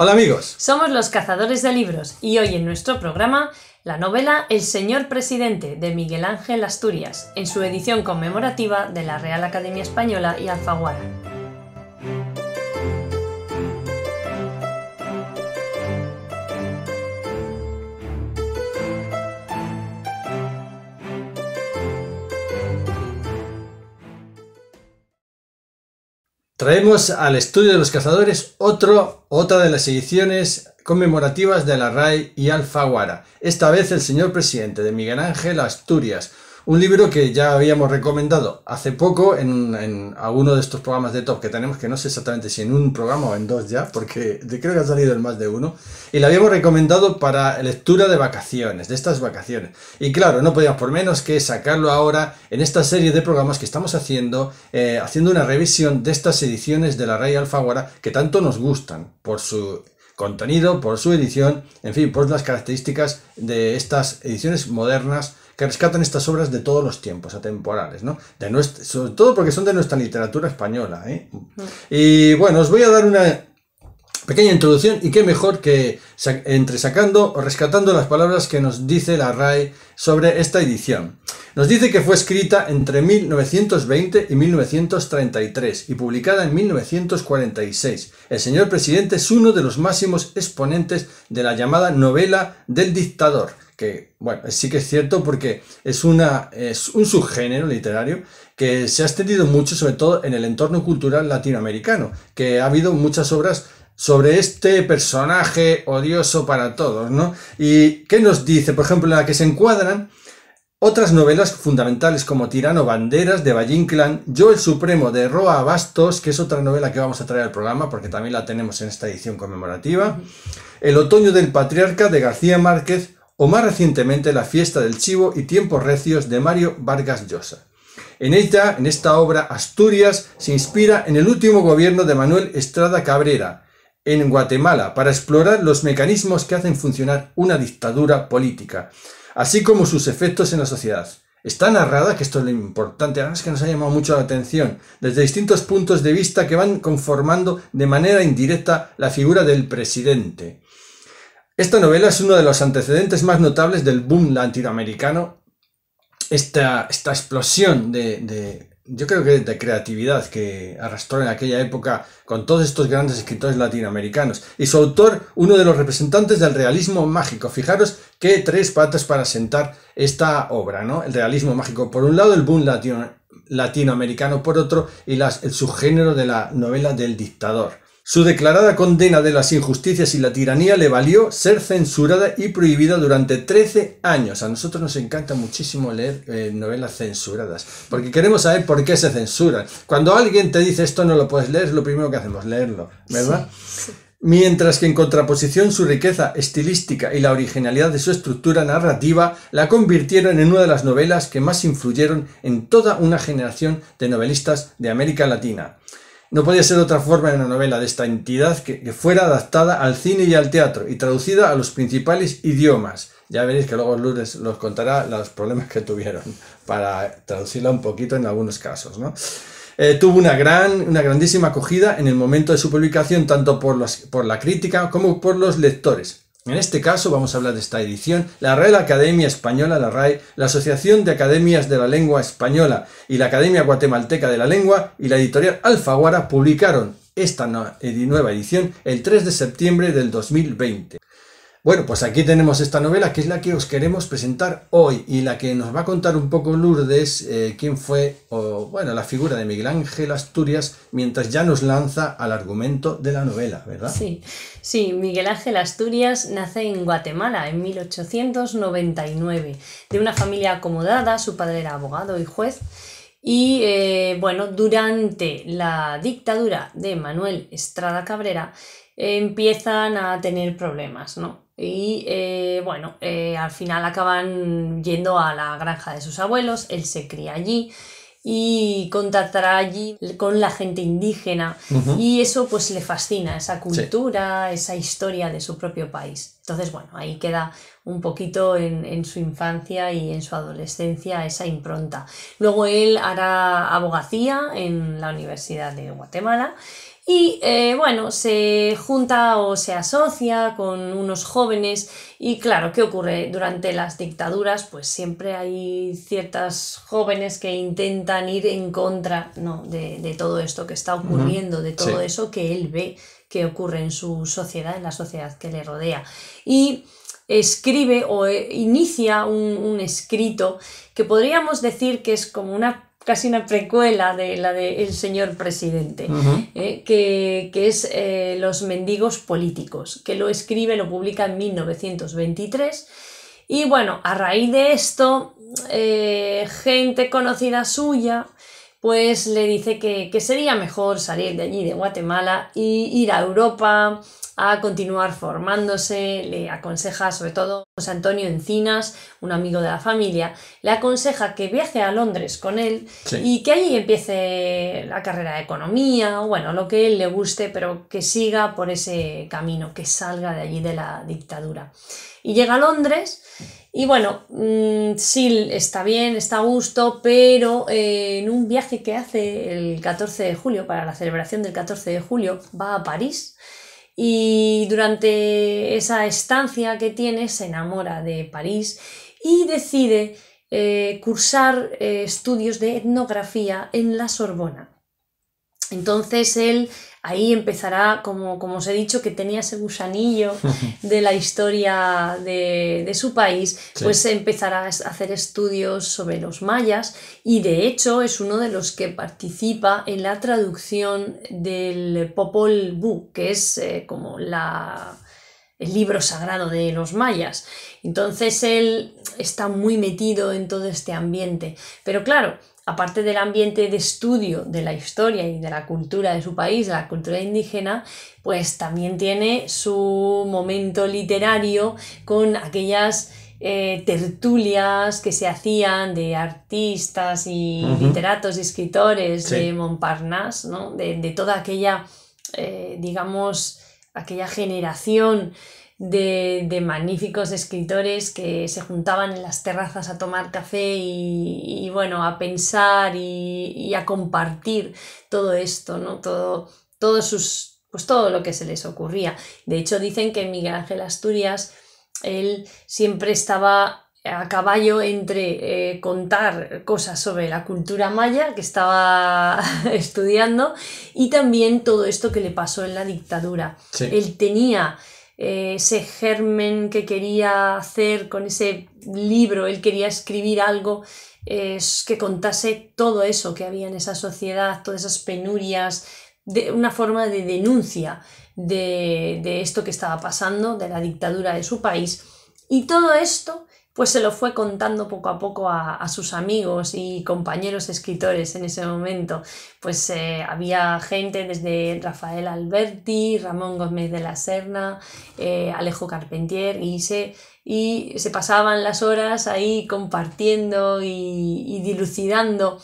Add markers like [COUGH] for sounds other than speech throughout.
Hola amigos. Somos los cazadores de libros y hoy en nuestro programa la novela El señor presidente de Miguel Ángel Asturias, en su edición conmemorativa de la Real Academia Española y Alfaguara. Traemos al estudio de los cazadores otro, otra de las ediciones conmemorativas de la RAI y Alfaguara. Esta vez el señor presidente de Miguel Ángel Asturias, un libro que ya habíamos recomendado hace poco en, alguno de estos programas de top que tenemos, que no sé exactamente si en un programa o en dos ya, porque creo que ha salido en más de uno, y lo habíamos recomendado para lectura de vacaciones, de estas vacaciones. Y claro, no podíamos por menos que sacarlo ahora en esta serie de programas que estamos haciendo, eh, haciendo una revisión de estas ediciones de la Rey Alfaguara que tanto nos gustan por su contenido, por su edición, en fin, por las características de estas ediciones modernas que rescatan estas obras de todos los tiempos, atemporales, ¿no? De nuestro, sobre todo porque son de nuestra literatura española. ¿eh? Mm. Y bueno, os voy a dar una pequeña introducción y qué mejor que entre sacando o rescatando las palabras que nos dice la RAE sobre esta edición. Nos dice que fue escrita entre 1920 y 1933 y publicada en 1946. El señor presidente es uno de los máximos exponentes de la llamada novela del dictador que, bueno, sí que es cierto porque es, una, es un subgénero literario que se ha extendido mucho, sobre todo en el entorno cultural latinoamericano, que ha habido muchas obras sobre este personaje odioso para todos, ¿no? ¿Y qué nos dice? Por ejemplo, en la que se encuadran otras novelas fundamentales como Tirano Banderas de Valle Yo el Supremo de Roa Bastos, que es otra novela que vamos a traer al programa porque también la tenemos en esta edición conmemorativa, El Otoño del Patriarca de García Márquez, o más recientemente La fiesta del chivo y Tiempos recios de Mario Vargas Llosa. En ella, en esta obra, Asturias se inspira en el último gobierno de Manuel Estrada Cabrera, en Guatemala, para explorar los mecanismos que hacen funcionar una dictadura política, así como sus efectos en la sociedad. Está narrada, que esto es lo importante, además ah, que nos ha llamado mucho la atención, desde distintos puntos de vista que van conformando de manera indirecta la figura del presidente. Esta novela es uno de los antecedentes más notables del boom latinoamericano, esta, explosión de, yo creo que de creatividad que arrastró en aquella época con todos estos grandes escritores latinoamericanos. Y su autor, uno de los representantes del realismo mágico. Fijaros qué tres patas para sentar esta obra, ¿no? El realismo mágico. Por un lado, el boom latinoamericano por otro, y las, el subgénero de la novela del dictador. Su declarada condena de las injusticias y la tiranía le valió ser censurada y prohibida durante 13 años. A nosotros nos encanta muchísimo leer eh, novelas censuradas, porque queremos saber por qué se censuran. Cuando alguien te dice esto no lo puedes leer, lo primero que hacemos, leerlo, ¿verdad? Mientras que en contraposición su riqueza estilística y la originalidad de su estructura narrativa la convirtieron en una de las novelas que más influyeron en toda una generación de novelistas de América Latina. No podía ser otra forma en una novela de esta entidad que, fuera adaptada al cine y al teatro y traducida a los principales idiomas. Ya veréis que luego Lourdes los contará los problemas que tuvieron para traducirla un poquito en algunos casos, eh, tuvo una, gran, una grandísima acogida en el momento de su publicación, tanto por la crítica como por los lectores. En este caso vamos a hablar de esta edición, la Real Academia Española, la RAE, la Asociación de Academias de la Lengua Española y la Academia Guatemalteca de la Lengua y la editorial Alfaguara publicaron esta eh, nueva edición el 3 de septiembre del 2020. Bueno, pues aquí tenemos esta novela que es la que os queremos presentar hoy y la que nos va a contar un poco Lourdes eh, quién fue, bueno, la figura de Miguel Ángel Asturias mientras ya nos lanza al argumento de la novela, ¿verdad? Sí, sí, Miguel Ángel Asturias nace en Guatemala en 1899 de una familia acomodada, su padre era abogado y juez. Y eh, bueno, durante la dictadura de Manuel Estrada Cabrera, empiezan a tener problemas, ¿no? Y eh, bueno, eh, al final acaban yendo a la granja de sus abuelos, él se cría allí y contactará allí con la gente indígena y eso pues le fascina, esa cultura, esa historia de su propio país. Entonces, bueno, ahí queda un poquito en, en, su infancia y en su adolescencia esa impronta. Luego él hará abogacía en la Universidad de Guatemala y eh, bueno, se junta o se asocia con unos jóvenes y claro, ¿qué ocurre? Durante las dictaduras pues siempre hay ciertas jóvenes que intentan ir en contra de, todo esto que está ocurriendo, de todo eso que él ve que ocurre en su sociedad, en la sociedad que le rodea. Y escribe o eh, inicia un escrito que podríamos decir que es como una casi una precuela de la del señor presidente, ¿eh? que, es eh, Los mendigos políticos, que lo escribe, lo publica en 1923. Y bueno, a raíz de esto, eh, gente conocida suya, pues le dice que, que, sería mejor salir de allí, de Guatemala, e ir a Europa, a continuar formándose, le aconseja sobre todo José Antonio Encinas, un amigo de la familia, le aconseja que viaje a Londres con él y que allí empiece la carrera de economía, o bueno, lo que él le guste, pero que siga por ese camino, que salga de allí de la dictadura. Y llega a Londres y bueno, mm, sí, está bien, está a gusto, pero eh, en un viaje que hace el 14 de julio, para la celebración del 14 de julio, va a París y durante esa estancia que tiene se enamora de París y decide eh, cursar eh, estudios de etnografía en la Sorbona. Entonces él ahí empezará, como, como os he dicho, que tenía ese gusanillo [LAUGHS] de la historia de, su país, pues empezará a hacer estudios sobre los mayas y de hecho es uno de los que participa en la traducción del Popol Vuh, que es eh, como la, el libro sagrado de los mayas. Entonces él está muy metido en todo este ambiente. Pero claro, aparte del ambiente de estudio de la historia y de la cultura de su país, la cultura indígena, pues también tiene su momento literario con aquellas eh, tertulias que se hacían de artistas y literatos y escritores de Montparnasse, de, toda aquella, eh, digamos, aquella generación de, magníficos escritores que se juntaban en las terrazas a tomar café y, bueno, a pensar y, a compartir todo esto, ¿no? Todo, todos sus, pues todo lo que se les ocurría. De hecho, dicen que Miguel Ángel Asturias, él siempre estaba a caballo entre eh, contar cosas sobre la cultura maya que estaba [LAUGHS] estudiando y también todo esto que le pasó en la dictadura. Él tenía eh, ese germen que quería hacer con ese libro, él quería escribir algo que contase todo eso que había en esa sociedad, todas esas penurias, de una forma de denuncia de, de esto que estaba pasando, de la dictadura de su país. Y todo esto pues se lo fue contando poco a poco a, sus amigos y compañeros escritores en ese momento. Pues eh, había gente desde Rafael Alberti, Ramón Gómez de la Serna, eh, Alejo Carpentier, y se pasaban las horas ahí compartiendo y dilucidando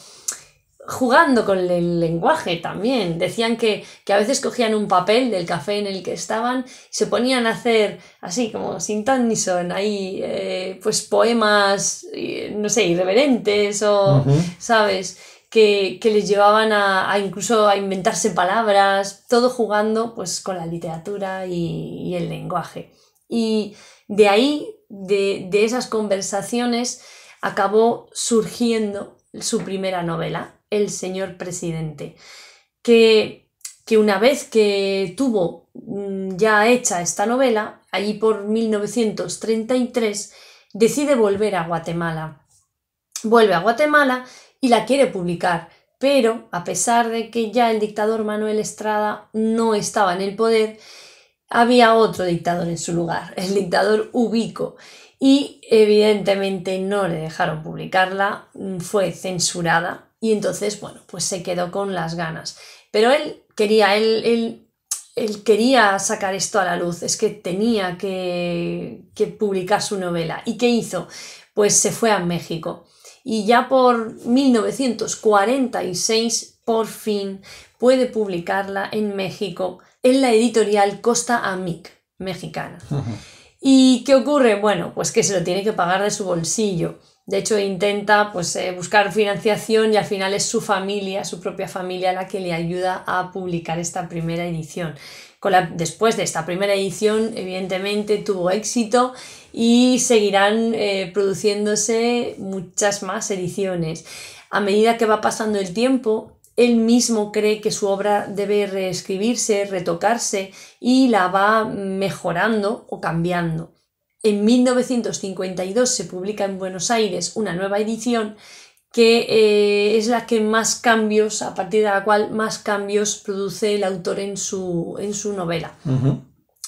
jugando con el lenguaje también. Decían que, a veces cogían un papel del café en el que estaban y se ponían a hacer así como sin tan ni son, ahí eh, pues poemas, no sé, irreverentes o, ¿sabes? Que, les llevaban a, incluso a inventarse palabras, todo jugando pues con la literatura y, el lenguaje. Y de ahí, de, de esas conversaciones, acabó surgiendo su primera novela, el señor presidente, que, que una vez que tuvo mm, ya hecha esta novela, allí por 1933, decide volver a Guatemala. Vuelve a Guatemala y la quiere publicar, pero a pesar de que ya el dictador Manuel Estrada no estaba en el poder, había otro dictador en su lugar, el dictador Ubico, y evidentemente no le dejaron publicarla, mm, fue censurada y entonces, bueno, pues se quedó con las ganas. Pero él quería, él, él, quería sacar esto a la luz, es que tenía que, que publicar su novela. ¿Y qué hizo? Pues se fue a México. Y ya por 1946, por fin, puede publicarla en México, en la editorial Costa Amic, mexicana. ¿Y qué ocurre? Bueno, pues que se lo tiene que pagar de su bolsillo. De hecho, intenta pues, eh, buscar financiación y al final es su familia, su propia familia, la que le ayuda a publicar esta primera edición. después de esta primera edición, evidentemente, tuvo éxito y seguirán eh, produciéndose muchas más ediciones. A medida que va pasando el tiempo, él mismo cree que su obra debe reescribirse, retocarse y la va mejorando o cambiando. En 1952 se publica en Buenos Aires una nueva edición que eh, es la que más cambios, a partir de la cual más cambios produce el autor en su, en su novela.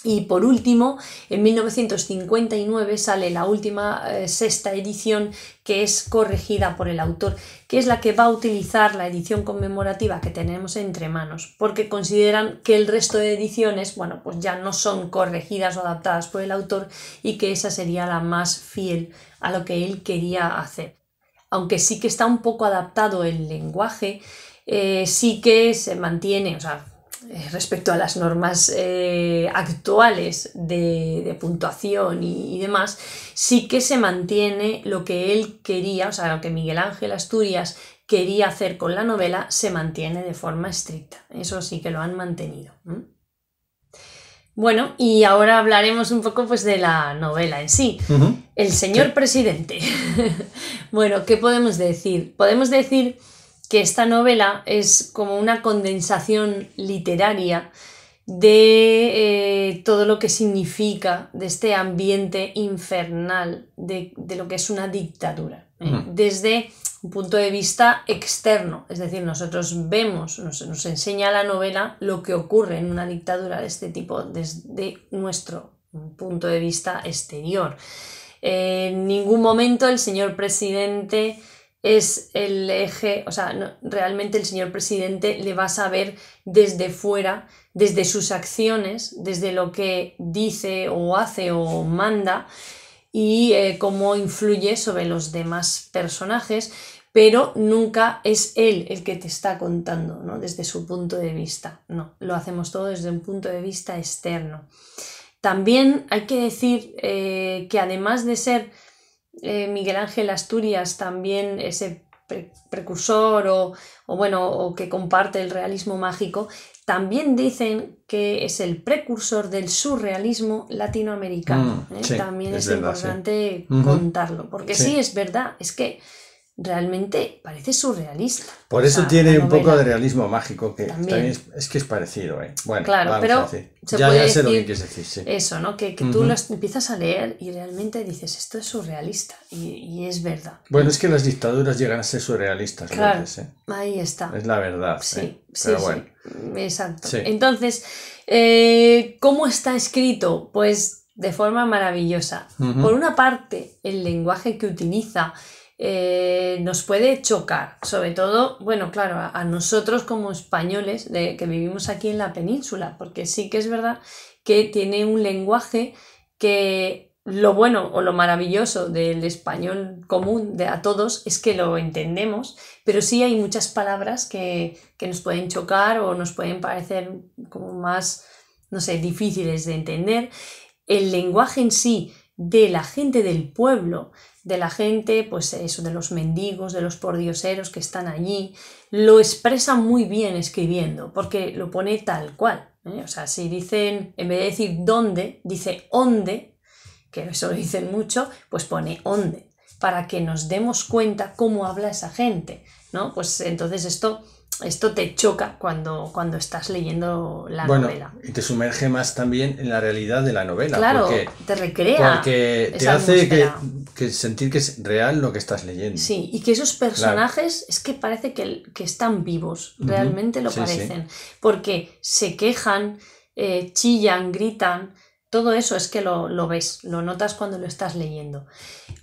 Y por último, en 1959 sale la última eh, sexta edición que es corregida por el autor, que es la que va a utilizar la edición conmemorativa que tenemos entre manos, porque consideran que el resto de ediciones, bueno, pues ya no son corregidas o adaptadas por el autor y que esa sería la más fiel a lo que él quería hacer. Aunque sí que está un poco adaptado el lenguaje, eh, sí que se mantiene, o sea, eh, respecto a las normas eh, actuales de, puntuación y, demás, sí que se mantiene lo que él quería, o sea, lo que Miguel Ángel Asturias quería hacer con la novela, se mantiene de forma estricta. Eso sí que lo han mantenido. Bueno, y ahora hablaremos un poco pues, de la novela en sí. El señor presidente. [LAUGHS] bueno, ¿qué podemos decir? Podemos decir que esta novela es como una condensación literaria de eh, todo lo que significa, de este ambiente infernal, de, lo que es una dictadura, ¿eh? desde un punto de vista externo. Es decir, nosotros vemos, nos, nos, enseña la novela lo que ocurre en una dictadura de este tipo desde nuestro punto de vista exterior. en ningún momento el señor presidente es el eje, o sea, realmente el señor presidente le vas a saber desde fuera, desde sus acciones, desde lo que dice o hace o manda y eh, cómo influye sobre los demás personajes, pero nunca es él el que te está contando, ¿no? Desde su punto de vista, no, lo hacemos todo desde un punto de vista externo. También hay que decir eh, que además de ser eh, Miguel Ángel Asturias también ese precursor o, bueno o que comparte el realismo mágico también dicen que es el precursor del surrealismo latinoamericano mm, ¿eh? también es, importante contarlo porque sí. es verdad es que realmente parece surrealista. Por eso tiene un poco de realismo mágico, que es, que es parecido. ¿eh? Bueno, claro, pero ya, sé lo que quieres decir. Eso, ¿no? Que, tú empiezas a leer y realmente dices, esto es surrealista y, es verdad. Bueno, es que las dictaduras llegan a ser surrealistas. Claro, ¿eh? ahí está. Es la verdad. Sí, ¿eh? sí, bueno. exacto. Entonces, eh, ¿cómo está escrito? Pues de forma maravillosa. Por una parte, el lenguaje que utiliza eh, nos puede chocar, sobre todo, bueno, claro, a, nosotros como españoles de, que vivimos aquí en la península, porque sí que es verdad que tiene un lenguaje que lo bueno o lo maravilloso del español común de a todos es que lo entendemos, pero sí hay muchas palabras que, que nos pueden chocar o nos pueden parecer como más, no sé, difíciles de entender. El lenguaje en sí de la gente del pueblo de la gente, pues eso, de los mendigos, de los pordioseros que están allí, lo expresa muy bien escribiendo, porque lo pone tal cual. ¿eh? O sea, si dicen, en vez de decir dónde, dice onde, que eso lo dicen mucho, pues pone onde, para que nos demos cuenta cómo habla esa gente, ¿no? Pues entonces esto esto te choca cuando, cuando estás leyendo la novela. Y te sumerge más también en la realidad de la novela. Claro, te recrea. Porque te hace sentir que es real lo que estás leyendo. Sí, y que esos personajes es que parece que, están vivos, realmente lo parecen. Porque se quejan, eh, chillan, gritan. Todo eso es que lo, lo ves, lo notas cuando lo estás leyendo.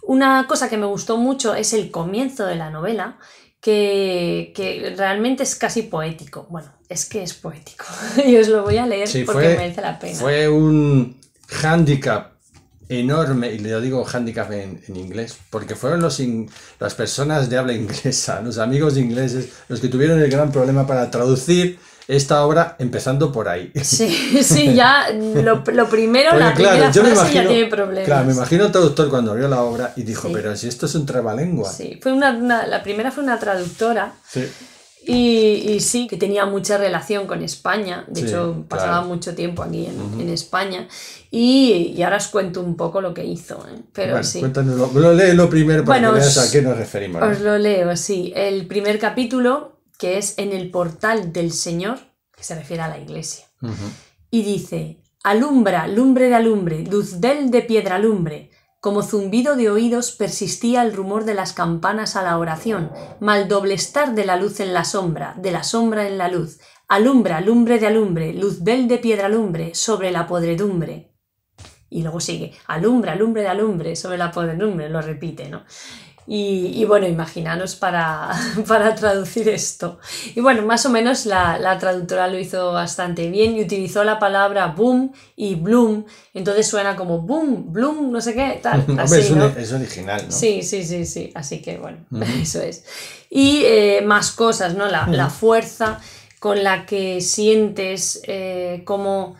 Una cosa que me gustó mucho es el comienzo de la novela, que, que, realmente es casi poético. Bueno, es que es poético. [LAUGHS] y os lo voy a leer porque fue, merece la pena. Fue un hándicap enorme, y le digo hándicap en, inglés, porque fueron los las personas de habla inglesa, los amigos ingleses, los que tuvieron el gran problema para traducir esta obra empezando por ahí. [LAUGHS] Sí, [LAUGHS] sí, ya lo, primero, la primera frase tiene problemas. Claro, me imagino el traductor cuando abrió la obra y dijo, pero si esto es un trabalengua. Sí, fue una, la primera fue una traductora. Sí. Y, sí, que tenía mucha relación con España. De hecho, pasaba mucho tiempo aquí en, España. Y, ahora os cuento un poco lo que hizo. ¿eh? Pero sí. lo, primero para bueno, a qué nos referimos. Os lo leo, sí. El primer capítulo que es en el portal del Señor, que se refiere a la iglesia. Y dice, alumbra, lumbre de alumbre, del de piedra lumbre. Como zumbido de oídos persistía el rumor de las campanas a la oración, mal doblestar de la luz en la sombra, de la sombra en la luz. Alumbra, lumbre de alumbre, del de piedra lumbre, sobre la podredumbre. Y luego sigue, alumbra, lumbre de alumbre, sobre la podredumbre, lo repite, ¿no? Y, bueno, imaginaros [LAUGHS] para, traducir esto. Y bueno, más o menos la, traductora lo hizo bastante bien y utilizó la palabra boom y bloom. Entonces suena como boom, bloom, no sé qué, tal. [LAUGHS] es, original, ¿no? Sí, sí, sí, sí. Así que bueno, [LAUGHS] eso es. Y eh, más cosas, ¿no? La, fuerza con la que sientes eh, cómo,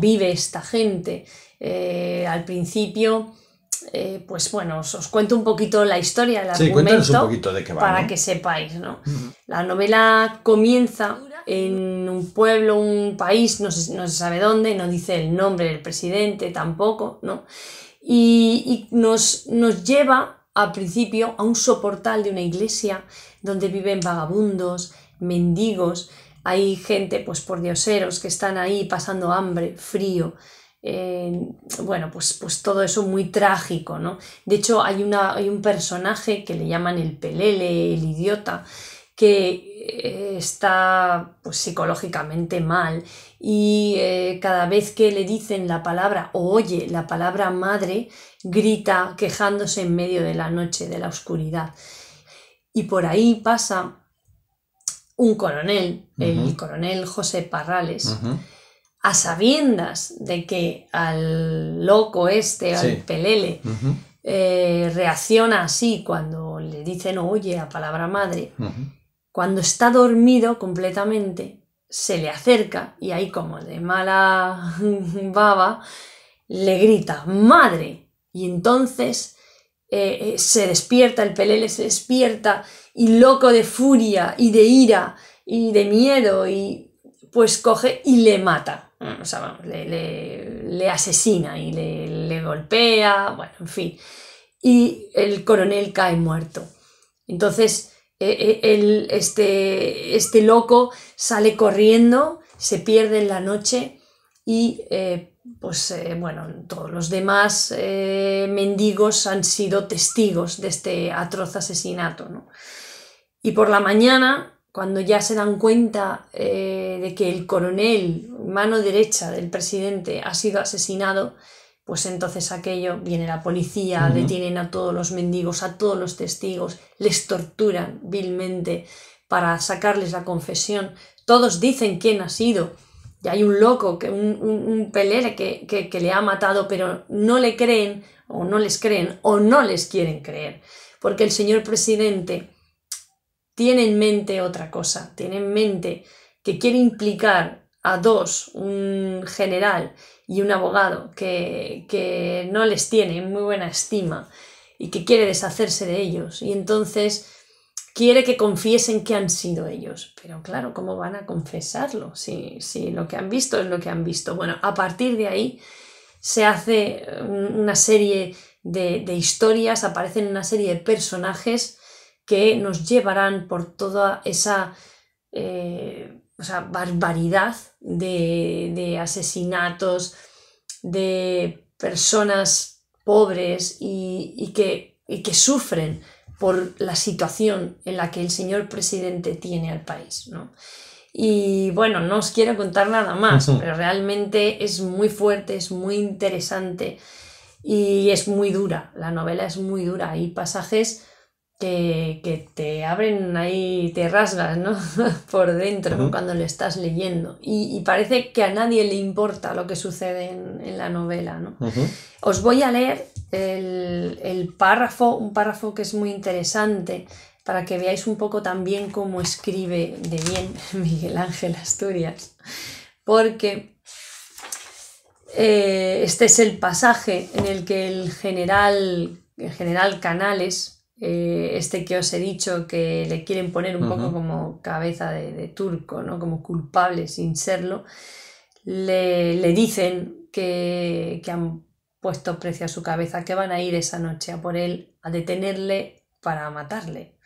vive esta gente. Eh, al principio eh, pues bueno, os, cuento un poquito la historia, el argumento, de para que sepáis, La novela comienza en un pueblo, un país, no se, sabe dónde, no dice el nombre del presidente tampoco, Y, nos, nos lleva al principio a un soportal de una iglesia donde viven vagabundos, mendigos, hay gente, pues por dioseros, que están ahí pasando hambre, frío, bueno, pues, pues, todo eso muy trágico, De hecho, hay, hay un personaje que le llaman el pelele, el idiota, que eh, está pues, psicológicamente mal y eh, cada vez que le dicen la palabra o oye la palabra madre, grita quejándose en medio de la noche, de la oscuridad. Y por ahí pasa un coronel, el coronel José Parrales, a sabiendas de que al loco este, al pelele, eh, reacciona así cuando le dicen oye a palabra madre, cuando está dormido completamente, se le acerca y ahí como de mala [LAUGHS] baba, le grita madre. Y entonces eh, eh, se despierta, el pelele se despierta y loco de furia y de ira y de miedo y pues coge y le mata. O sea, le, asesina y le, golpea, bueno, en fin. Y el coronel cae muerto. Entonces, e, e, este, este, loco sale corriendo, se pierde en la noche y eh, pues eh, bueno, todos los demás eh, mendigos han sido testigos de este atroz asesinato. ¿no? Y por la mañana cuando ya se dan cuenta eh, de que el coronel, mano derecha del presidente, ha sido asesinado, pues entonces aquello, viene la policía, detienen a todos los mendigos, a todos los testigos, les torturan vilmente para sacarles la confesión, todos dicen quién ha sido, y hay un loco, que, un, un, pelere que le ha matado, pero no le creen o no les creen o no les quieren creer, porque el señor presidente tiene en mente otra cosa, tiene en mente que quiere implicar a dos, un general y un abogado que, no les tiene muy buena estima y que quiere deshacerse de ellos. Y entonces quiere que confiesen que han sido ellos. Pero claro, ¿cómo van a confesarlo si, lo que han visto es lo que han visto? Bueno, a partir de ahí se hace una serie de historias, aparecen una serie de personajes que nos llevarán por toda esa eh, barbaridad de, asesinatos, de personas pobres y, que, sufren por la situación en la que el señor presidente tiene al país. Y bueno, no os quiero contar nada más, pero realmente es muy fuerte, es muy interesante y es muy dura. La novela es muy dura. Hay pasajes que, te abren ahí, te rasgas, ¿no? [LAUGHS] Por dentro cuando le estás leyendo. Y, parece que a nadie le importa lo que sucede en, la novela, ¿no? Os voy a leer el, párrafo, un párrafo que es muy interesante para que veáis un poco también cómo escribe de bien [LAUGHS] Miguel Ángel Asturias. Porque eh, este es el pasaje en el que el general, el general Canales eh, este que os he dicho que le quieren poner un poco como cabeza de, turco, ¿no? como culpable sin serlo, le, dicen que, que, han puesto precio a su cabeza, que van a ir esa noche a por él, a detenerle para matarle.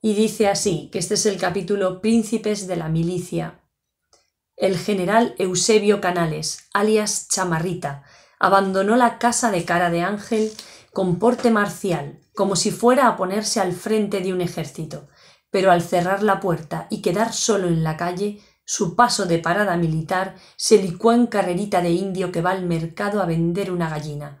Y dice así, que este es el capítulo Príncipes de la Milicia. El general Eusebio Canales, alias Chamarrita, abandonó la casa de cara de Ángel con marcial, como si fuera a ponerse al frente de un ejército, pero al cerrar la puerta y quedar solo en la calle, su paso de parada militar se licuó en carrerita de indio que va al mercado a vender una gallina.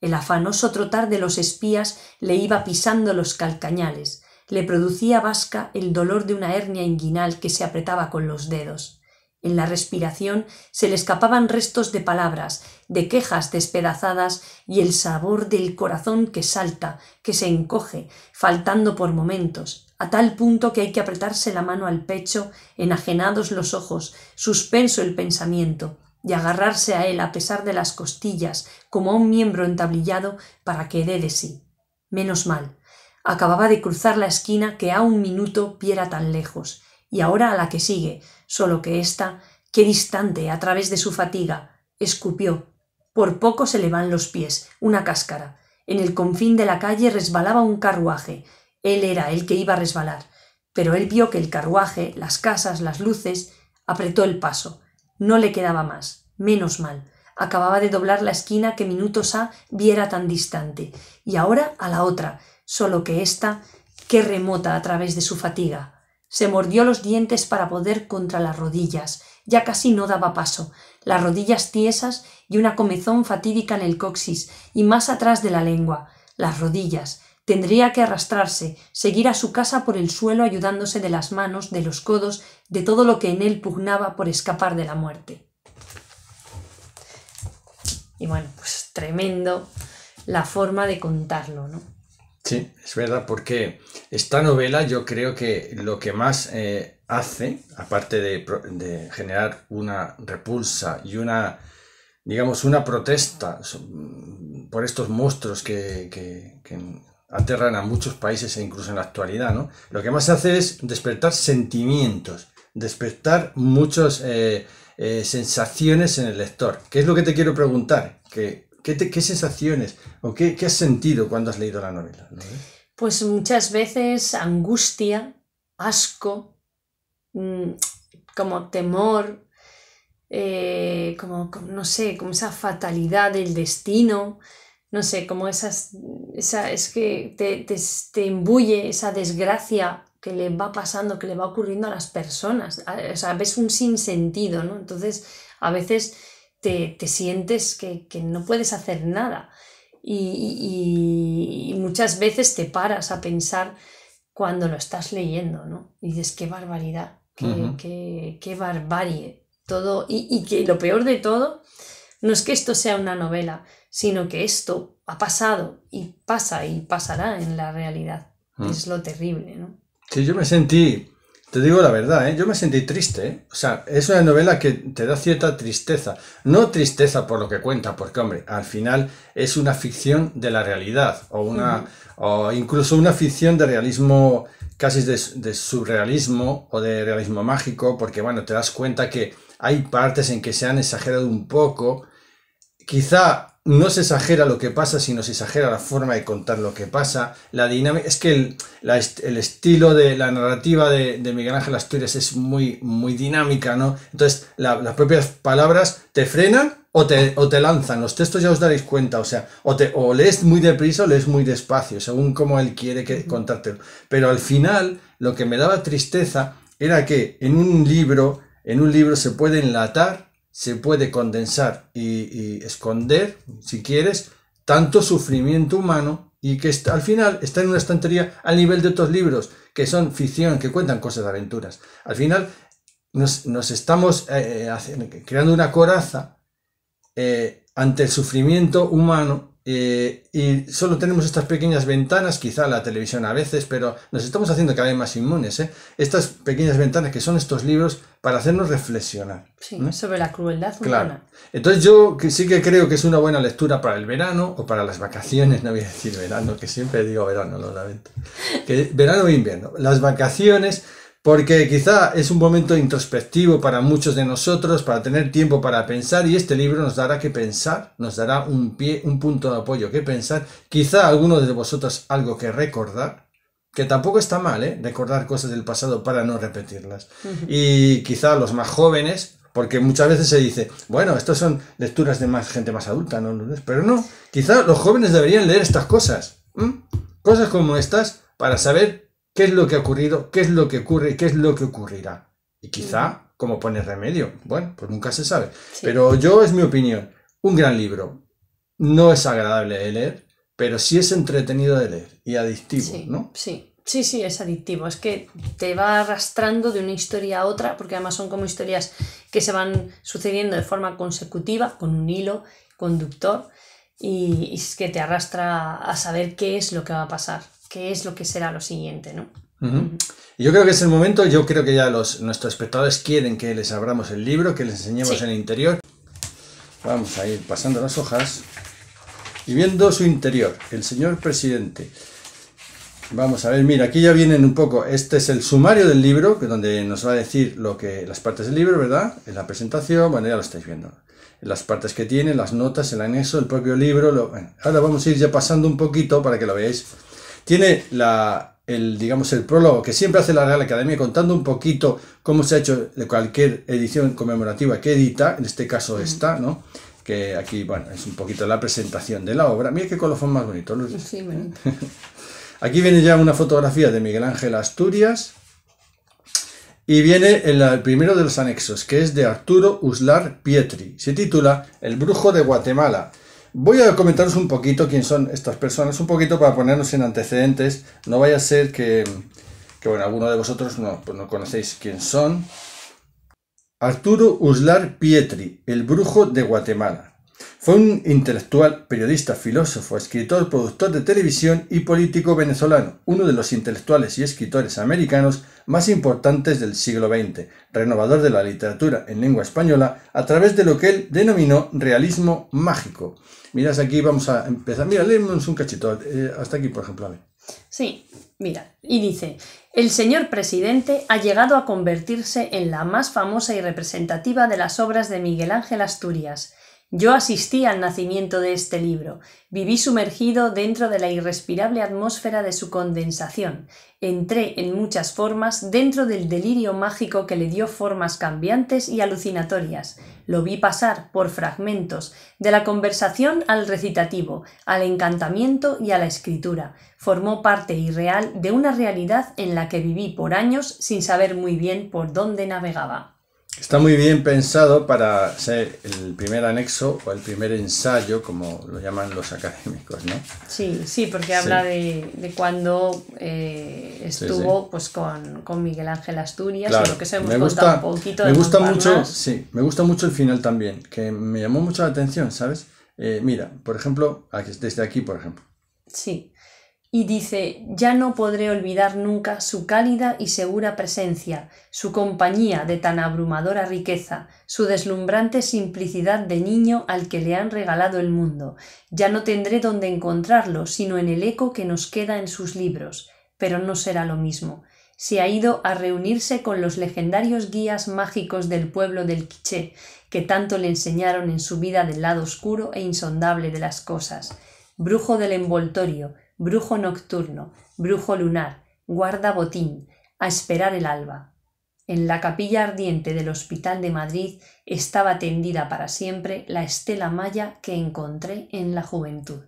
El afanoso trotar de los espías le iba pisando los calcañales, le producía vasca el dolor de una hernia inguinal que se apretaba con los dedos. En la respiración se le escapaban restos de palabras, de quejas despedazadas y el sabor del corazón que salta, que se encoge, faltando por momentos, a tal punto que hay que apretarse la mano al pecho, enajenados los ojos, suspenso el pensamiento, y agarrarse a él a pesar de las costillas, como a un miembro entablillado, para que dé de sí. Menos mal. Acababa de cruzar la esquina que a un minuto viera tan lejos, y ahora a la que sigue, solo que ésta, qué distante, a través de su fatiga, escupió. Por poco se le van los pies, una cáscara. En el confín de la calle resbalaba un carruaje. Él era el que iba a resbalar. Pero él vio que el carruaje, las casas, las luces, apretó el paso. No le quedaba más. Menos mal. Acababa de doblar la esquina que minutos ha viera tan distante. Y ahora a la otra, solo que ésta, qué remota a través de su fatiga. Se mordió los dientes para poder contra las rodillas. Ya casi no daba paso, las rodillas tiesas y una comezón fatídica en el coxis y más atrás de la lengua. Las rodillas. Tendría que arrastrarse, seguir a su casa por el suelo ayudándose de las manos, de los codos, de todo lo que en él pugnaba por escapar de la muerte. Y bueno, pues tremendo la forma de contarlo, ¿no? Sí, es verdad, porque esta novela yo creo que lo que más eh, hace, aparte de, generar una repulsa y una, digamos, una protesta mm, por estos monstruos que, que, aterran a muchos países e incluso en la actualidad, ¿no? Lo que más hace es despertar sentimientos, despertar muchas eh, eh, sensaciones en el lector. ¿Qué es lo que te quiero preguntar? Que ¿Qué, sensaciones o qué, has sentido cuando has leído la novela? pues muchas veces angustia, asco, mm, como temor, eh, como, no sé, como esa fatalidad del destino, no sé, como esas, esa, es que te, te, te embulle esa desgracia que le va pasando, que le va ocurriendo a las personas. O sea, ves un sinsentido, ¿no? Entonces, a veces te, sientes que, no puedes hacer nada. Y, muchas veces te paras a pensar cuando lo estás leyendo, ¿no? Y dices, qué barbaridad, qué, barbarie. Todo, y, que lo peor de todo no es que esto sea una novela, sino que esto ha pasado y pasa y pasará en la realidad. Es lo terrible, ¿no? Sí, yo me sentí te digo la verdad, ¿eh? yo me sentí triste. ¿eh? O sea, es una novela que te da cierta tristeza. No tristeza por lo que cuenta, porque, hombre, al final es una ficción de la realidad, o, una, o incluso una ficción de realismo, casi de, surrealismo o de realismo mágico, porque, bueno, te das cuenta que hay partes en que se han exagerado un poco. Quizá no se exagera lo que pasa, sino se exagera la forma de contar lo que pasa, la dinámica. Es que el, estilo de la narrativa de, Miguel Ángel Asturias es muy, muy dinámica, ¿no? Entonces, las propias palabras te frenan o te, te, lanzan. Los textos ya os daréis cuenta, o sea, o, te, o lees muy deprisa o lees muy despacio, según como él quiere que, contártelo. Pero al final, lo que me daba tristeza era que en un libro, en un libro se puede enlatar se puede condensar y, esconder, si quieres, tanto sufrimiento humano y que al final está en una estantería al nivel de otros libros que son ficción, que cuentan cosas de aventuras. Al final nos, estamos eh, eh, creando una coraza eh, ante el sufrimiento humano eh, y solo tenemos estas pequeñas ventanas, quizá la televisión a veces, pero nos estamos haciendo cada vez más inmunes. ¿eh? Estas pequeñas ventanas que son estos libros para hacernos reflexionar. Sí, sobre la crueldad claro. humana. Entonces yo sí que creo que es una buena lectura para el verano o para las vacaciones, no voy a decir verano, que siempre digo verano, lo lamento. Que verano e invierno. Las vacaciones porque quizá es un momento introspectivo para muchos de nosotros, para tener tiempo para pensar y este libro nos dará que pensar, nos dará un pie, un punto de apoyo que pensar, quizá alguno de vosotros algo que recordar, que tampoco está mal, ¿eh? recordar cosas del pasado para no repetirlas. Y quizá los más jóvenes, porque muchas veces se dice, bueno, estas son lecturas de más gente más adulta, ¿no, Pero no, quizá los jóvenes deberían leer estas cosas, cosas como estas, para saber qué es lo que ha ocurrido, qué es lo que ocurre qué es lo que ocurrirá. Y quizá, cómo pone remedio, bueno, pues nunca se sabe. Pero yo es mi opinión, un gran libro. No es agradable de leer, pero sí es entretenido de leer y adictivo, ¿no? Sí. Sí, sí, es adictivo. Es que te va arrastrando de una historia a otra, porque además son como historias que se van sucediendo de forma consecutiva, con un hilo conductor, y, y es que te arrastra a saber qué es lo que va a pasar qué es lo que será lo siguiente, ¿no? Yo creo que es el momento, yo creo que ya los, nuestros espectadores quieren que les abramos el libro, que les enseñemos el interior. Vamos a ir pasando las hojas y viendo su interior, el señor presidente. Vamos a ver, mira, aquí ya vienen un poco, este es el sumario del libro, que donde nos va a decir lo que las partes del libro, ¿verdad? En la presentación, bueno, ya lo estáis viendo. Las partes que tiene, las notas, el anexo, el propio libro, ahora vamos a ir ya pasando un poquito para que lo veáis tiene la, el, digamos, el prólogo que siempre hace la Real Academia contando un poquito cómo se ha hecho de cualquier edición conmemorativa que edita, en este caso esta, ¿no? Que aquí, bueno, es un poquito la presentación de la obra. Mira qué colofón más bonito, Luis. [LAUGHS] Aquí viene ya una fotografía de Miguel Ángel Asturias. Y viene el primero de los anexos, que es de Arturo Uslar Pietri. Se titula El brujo de Guatemala. Voy a comentaros un poquito quién son estas personas, un poquito para ponernos en antecedentes. No vaya a ser que, que bueno, alguno de vosotros no, pues no conocéis quién son. Arturo Uslar Pietri, el brujo de Guatemala. Fue un intelectual, periodista, filósofo, escritor, productor de televisión y político venezolano, uno de los intelectuales y escritores americanos más importantes del siglo XX, renovador de la literatura en lengua española a través de lo que él denominó realismo mágico. Miras aquí, vamos a empezar. Mira, leemos un cachito, eh, hasta aquí, por ejemplo. Sí, mira, y dice, el señor presidente ha llegado a convertirse en la más famosa y representativa de las obras de Miguel Ángel Asturias yo asistí al nacimiento de este libro, viví sumergido dentro de la irrespirable atmósfera de su condensación, entré en muchas formas dentro del delirio mágico que le dio formas cambiantes y alucinatorias, lo vi pasar por fragmentos, de la conversación al recitativo, al encantamiento y a la escritura, formó parte irreal de una realidad en la que viví por años sin saber muy bien por dónde navegaba. Está muy bien pensado para ser el primer anexo o el primer ensayo, como lo llaman los académicos, ¿no? Sí, sí, porque habla de, de, cuando eh, estuvo pues con, Miguel Ángel Asturias o lo que sea me gusta, un poquito. Me gusta mucho, me gusta mucho el final también, que me llamó mucho la atención, ¿sabes? Eh, mira, por ejemplo, desde aquí, por ejemplo. Sí y dice, ya no podré olvidar nunca su cálida y segura presencia, su compañía de tan abrumadora riqueza, su deslumbrante simplicidad de niño al que le han regalado el mundo. Ya no tendré donde encontrarlo, sino en el eco que nos queda en sus libros, pero no será lo mismo. Se ha ido a reunirse con los legendarios guías mágicos del pueblo del Quiché, que tanto le enseñaron en su vida del lado oscuro e insondable de las cosas. Brujo del envoltorio, brujo nocturno, brujo lunar, guarda botín, a esperar el alba. En la capilla ardiente del Hospital de Madrid estaba tendida para siempre la estela maya que encontré en la juventud.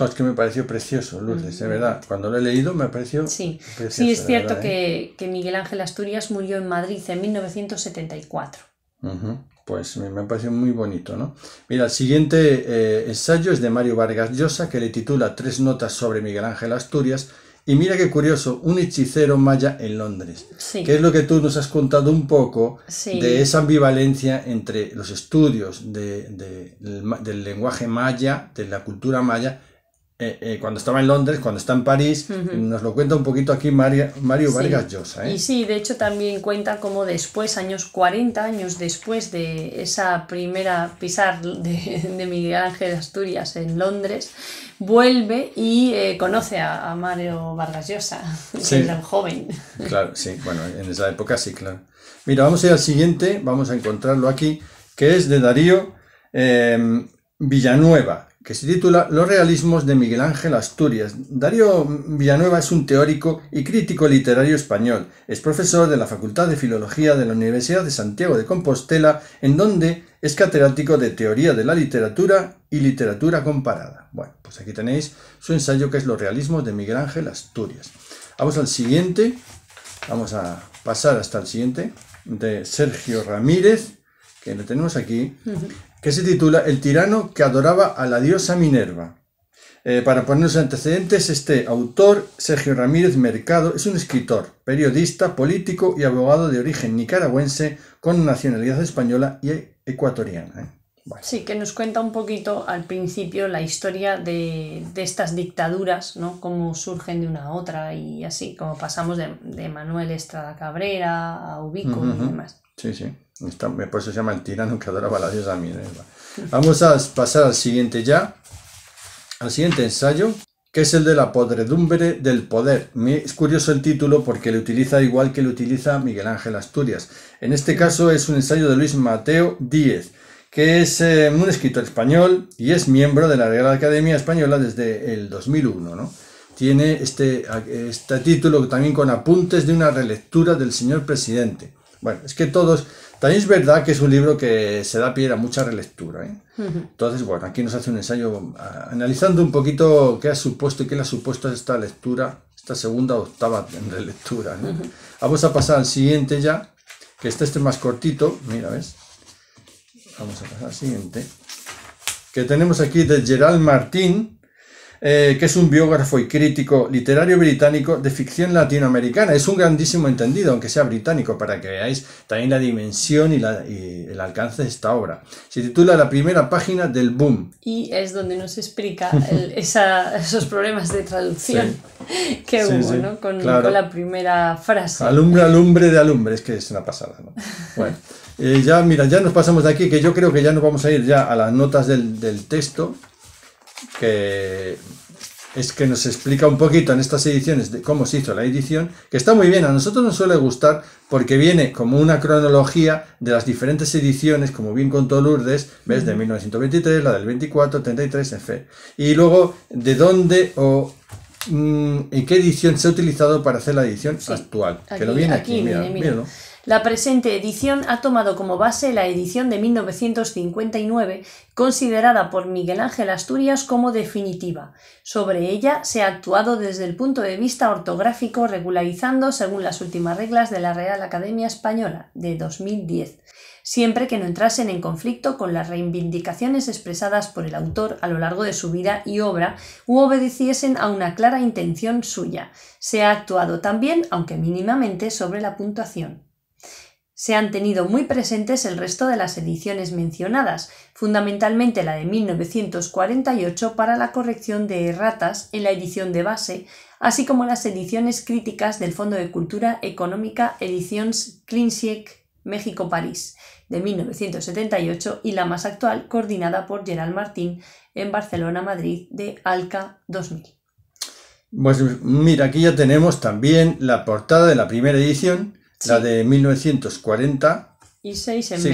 es que me pareció precioso, Lourdes, de verdad. Mm. Cuando lo he leído me pareció. Sí, precioso, sí es cierto ¿eh? que, Miguel Ángel Asturias murió en Madrid en 1974. Uh pues me, parece muy bonito, ¿no? Mira, el siguiente eh, ensayo es de Mario Vargas Llosa, que le titula Tres notas sobre Miguel Ángel Asturias. Y mira qué curioso, un hechicero maya en Londres, sí. que es lo que tú nos has contado un poco de esa ambivalencia entre los estudios del lenguaje maya, de la cultura maya eh, eh, cuando estaba en Londres, cuando está en París, nos lo cuenta un poquito aquí Mario Vargas Llosa. ¿eh? Y sí, de hecho también cuenta cómo después, años 40 años después de esa primera pisar de, de Miguel Ángel Asturias en Londres, vuelve y conoce a, Mario Vargas Llosa, sí. joven. Claro, sí, bueno, en esa época sí, claro. Mira, vamos a ir al siguiente, vamos a encontrarlo aquí, que es de Darío Villanueva que se titula Los realismos de Miguel Ángel Asturias. Darío Villanueva es un teórico y crítico literario español. Es profesor de la Facultad de Filología de la Universidad de Santiago de Compostela, en donde es catedrático de Teoría de la Literatura y Literatura Comparada. Bueno, pues aquí tenéis su ensayo que es Los realismos de Miguel Ángel Asturias. Vamos al siguiente. Vamos a pasar hasta el siguiente de Sergio Ramírez, que lo tenemos aquí que se titula El tirano que adoraba a la diosa Minerva. Eh, para ponernos antecedentes, este autor, Sergio Ramírez Mercado, es un escritor, periodista, político y abogado de origen nicaragüense con nacionalidad española y ecuatoriana. ¿eh? Sí, que nos cuenta un poquito al principio la historia de, estas dictaduras, ¿no? Cómo surgen de una a otra y así, como pasamos de, Manuel Estrada Cabrera a Ubico y demás. Sí, sí. Me por eso se llama el tirano que adoraba a la Minerva. Vamos a pasar al siguiente ya, al siguiente ensayo, que es el de la podredumbre del poder. Es curioso el título porque le utiliza igual que lo utiliza Miguel Ángel Asturias. En este caso es un ensayo de Luis Mateo Díez, que es eh, un escritor español y es miembro de la Real Academia Española desde el 2001. ¿no? Tiene este, este título también con apuntes de una relectura del señor presidente. Bueno, es que todos. También es verdad que es un libro que se da pie a mucha relectura. ¿eh? Entonces, bueno, aquí nos hace un ensayo ah, analizando un poquito qué ha supuesto y qué le ha supuesto esta lectura, esta segunda o octava relectura. ¿no? Vamos a pasar al siguiente ya, que este, este más cortito. Mira, ¿ves? Vamos a pasar al siguiente. Que tenemos aquí de Gerald Martín, eh, que es un biógrafo y crítico literario británico de ficción latinoamericana. Es un grandísimo entendido, aunque sea británico, para que veáis también la dimensión y, el alcance de esta obra. Se titula La primera página del boom. Y es donde nos explica [LAUGHS] esos problemas de traducción [LAUGHS] que hubo, ¿no? Con, la primera frase. Alumbre, alumbre de alumbre, es que es una pasada, Bueno. Eh, ya, mira, ya nos pasamos de aquí, que yo creo que ya nos vamos a ir ya a las notas del, del texto que es que nos explica un poquito en estas ediciones de cómo se hizo la edición, que está muy bien, a nosotros nos suele gustar porque viene como una cronología de las diferentes ediciones, como bien contó Lourdes, ves, de 1923, la del 24, 33, en Y luego, de dónde o mm, en qué edición se ha utilizado para hacer la edición actual. que lo viene aquí, mira, mira. La presente edición ha tomado como base la edición de 1959, considerada por Miguel Ángel Asturias como definitiva. Sobre ella se ha actuado desde el punto de vista ortográfico, regularizando según las últimas reglas de la Real Academia Española de 2010 siempre que no entrasen en conflicto con las reivindicaciones expresadas por el autor a lo largo de su vida y obra u obedeciesen a una clara intención suya. Se ha actuado también, aunque mínimamente, sobre la puntuación se han tenido muy presentes el resto de las ediciones mencionadas, fundamentalmente la de 1948 para la corrección de erratas en la edición de base, así como las ediciones críticas del Fondo de Cultura Económica Ediciones Klinsiek México-París de 1978 y la más actual coordinada por Gerald Martín en Barcelona-Madrid de Alca 2000. Pues mira, aquí ya tenemos también la portada de la primera edición, la de 1940. Y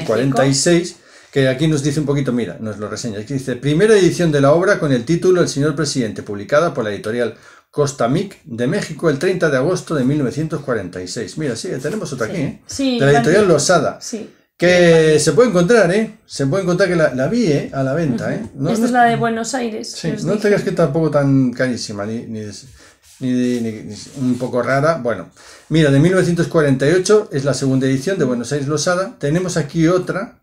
46, que aquí nos dice un poquito, mira, nos lo reseña. Aquí dice, primera edición de la obra con el título El señor presidente, publicada por la editorial Costamic de México el 30 de agosto de 1946. Mira, sí, tenemos otra aquí, ¿eh? la editorial Losada. Sí. Que se puede encontrar, ¿eh? Se puede encontrar que la, la vi, ¿eh? A la venta, ¿eh? No, Esta es la de Buenos Aires. no tengas te creas que tampoco tan carísima, ni, un poco rara. Bueno, mira, de 1948 es la segunda edición de Buenos Aires Losada. Tenemos aquí otra,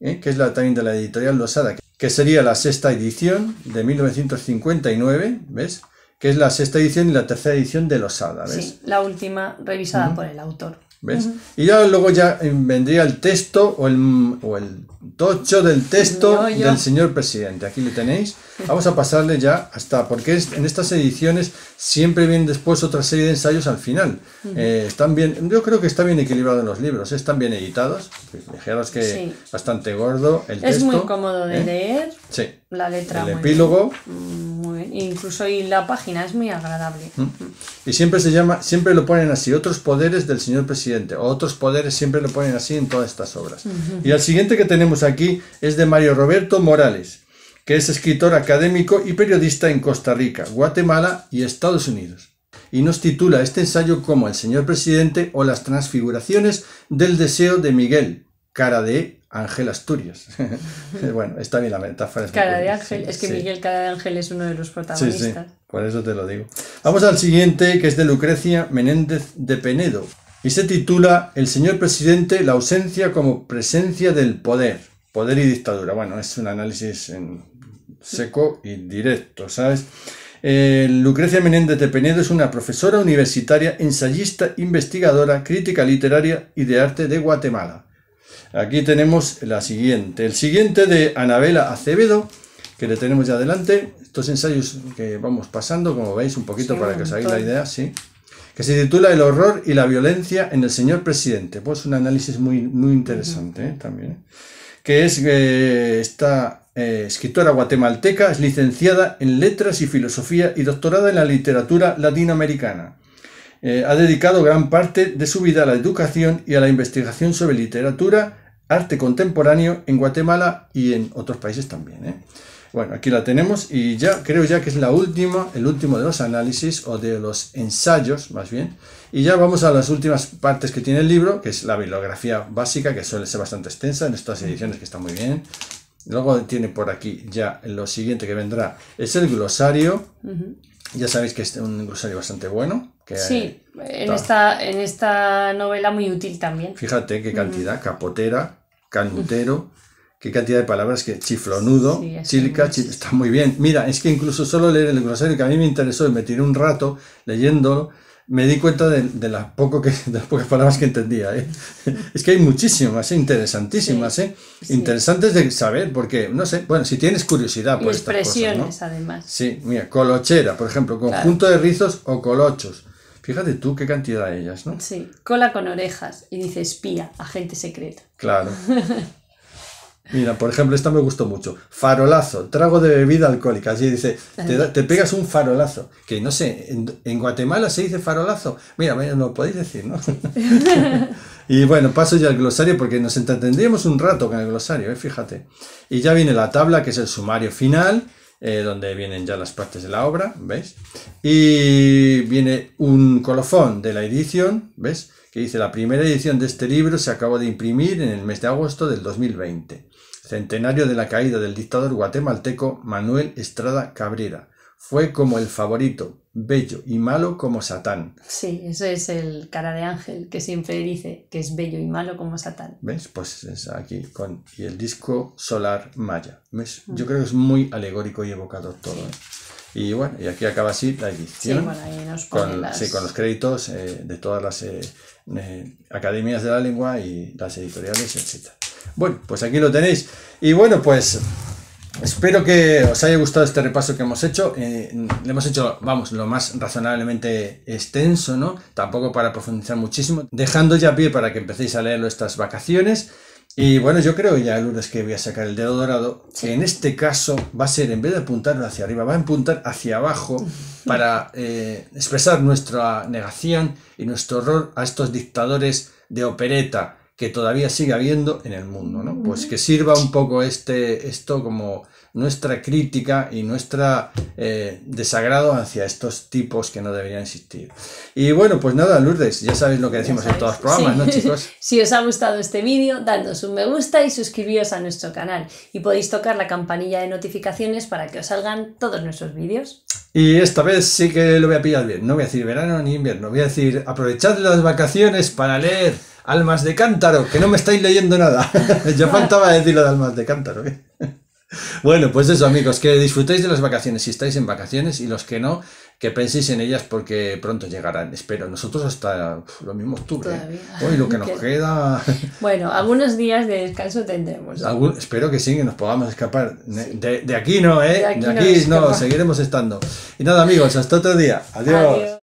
¿eh? que es la también de la editorial Losada, que sería la sexta edición de 1959, ¿ves? Que es la sexta edición y la tercera edición de Losada, ¿ves? la última revisada por el autor. ¿Ves? Y ya luego ya eh, vendría el texto o el tocho del texto del señor presidente. Aquí lo tenéis. Vamos a pasarle ya hasta, porque en estas ediciones siempre vienen después otra serie de ensayos al final. Eh, están bien, yo creo que está bien equilibrado en los libros, eh, están bien editados. que bastante gordo el es texto. Es muy cómodo de ¿eh? leer. Sí. La letra. El epílogo. Incluso y la página es muy agradable. Mm. Y siempre se llama, siempre lo ponen así, otros poderes del señor presidente. otros poderes siempre lo ponen así en todas estas obras. Y al siguiente que tenemos aquí es de Mario Roberto Morales, que es escritor académico y periodista en Costa Rica, Guatemala y Estados Unidos. Y nos titula este ensayo como El señor presidente o las transfiguraciones del deseo de Miguel, cara de Ángel Asturias. [LAUGHS] bueno, está bien la metáfora. Es cara de Ángel, es que Miguel Cara de Ángel es uno de los protagonistas. por eso te lo digo. Vamos al siguiente, que es de Lucrecia Menéndez de Penedo, y se titula El señor presidente, la ausencia como presencia del poder, poder y dictadura. Bueno, es un análisis en seco y directo, ¿sabes? Eh, Lucrecia Menéndez de Penedo es una profesora universitaria, ensayista, investigadora, crítica literaria y de arte de Guatemala. Aquí tenemos la siguiente. El siguiente de Anabela Acevedo, que le tenemos ya adelante. Estos ensayos que vamos pasando, como veis, un poquito para que os hagáis la idea, sí que se titula El horror y la violencia en el señor presidente. Pues un análisis muy, muy interesante ¿eh? también. ¿eh? Que es que eh, esta escritora guatemalteca, es licenciada en Letras y Filosofía y doctorada en la literatura latinoamericana. ha dedicado gran parte de su vida a la educación y a la investigación sobre literatura, arte contemporáneo en Guatemala y en otros países también. Bueno, aquí la tenemos y ya creo ya que es la última, el último de los análisis o de los ensayos más bien. Y ya vamos a las últimas partes que tiene el libro, que es la bibliografía básica, que suele ser bastante extensa en estas ediciones que está muy bien. Luego tiene por aquí ya lo siguiente que vendrá, es el glosario. Ya sabéis que es un glosario bastante bueno. sí, eh, en esta, en esta novela muy útil también. Fíjate qué cantidad, capotera, canutero qué cantidad de palabras que chiflonudo, sí, chilca, está muy bien. Mira, es que incluso solo leer el glosario que a mí me interesó y me tiré un rato leyendo me di cuenta [LAUGHS] de, las, pocas palabras que entendía. ¿eh? [LAUGHS] Es que hay muchísimas, ¿eh? interesantísimas, ¿eh? interesantes de saber, porque, no sé, bueno, si tienes curiosidad pues además. Sí, mira, colochera, por ejemplo, conjunto de rizos o colochos. Fíjate tú qué cantidad de ellas, ¿no? Sí, cola con orejas y dice espía, agente secreto. Claro. [LAUGHS] Mira, por ejemplo, esta me gustó mucho. Farolazo, trago de bebida alcohólica. Así dice, te, pegas un farolazo. Que no sé, en, Guatemala se dice farolazo. Mira, no podéis decir, ¿no? [LAUGHS] y bueno, paso ya al glosario porque nos entretendríamos un rato con el glosario, ¿eh? fíjate. Y ya viene la tabla, que es el sumario final. Eh, donde vienen ya las partes de la obra, ¿ves? Y viene un colofón de la edición, ¿ves? Que dice, la primera edición de este libro se acabó de imprimir en el mes de agosto del 2020. Centenario de la caída del dictador guatemalteco Manuel Estrada Cabrera. Fue como el favorito, bello y malo como Satán. Sí, eso es el cara de ángel que siempre dice que es bello y malo como Satán. ¿Ves? Pues aquí con y el disco solar maya. Mm. Yo creo que es muy alegórico y evocador todo. ¿eh? Y bueno, y aquí acaba así la edición. Sí, con, con, los créditos eh, de todas las eh, academias de la lengua y las editoriales, etc. Bueno, pues aquí lo tenéis. Y bueno, pues Espero que os haya gustado este repaso que hemos hecho. Eh, le hemos hecho, vamos, lo más razonablemente extenso, ¿no? Tampoco para profundizar muchísimo, dejando ya pie para que empecéis a leerlo estas vacaciones. Y bueno, yo creo ya, el lunes que voy a sacar el dedo dorado, que en este caso va a ser, en vez de apuntarlo hacia arriba, va a apuntar hacia abajo [LAUGHS] para eh, expresar nuestra negación y nuestro horror a estos dictadores de opereta que todavía sigue habiendo en el mundo, ¿no? Pues que sirva un poco este, esto como nuestra crítica y nuestro eh, desagrado hacia estos tipos que no deberían existir. Y bueno, pues nada, Lourdes, ya sabéis lo que decimos en todos los programas, ¿no, chicos? [LAUGHS] si os ha gustado este vídeo, dadnos un me gusta y suscribíos a nuestro canal. Y podéis tocar la campanilla de notificaciones para que os salgan todos nuestros vídeos. Y esta vez sí que lo voy a pillar bien. No voy a decir verano ni invierno, voy a decir aprovechad las vacaciones para leer. Almas de cántaro, que no me estáis leyendo nada. [LAUGHS] Yo faltaba decir de almas de cántaro. ¿eh? [LAUGHS] Bueno, pues eso amigos, que disfrutéis de las vacaciones si estáis en vacaciones y los que no, que penséis en ellas porque pronto llegarán, espero. Nosotros hasta lo mismo octubre. ¿eh? Hoy lo que nos [LAUGHS] queda... Bueno, algunos días de descanso tendremos. espero que sí, que nos podamos escapar. De, aquí no, ¿eh? De aquí, no, seguiremos estando. Y nada amigos, hasta otro día. Adiós.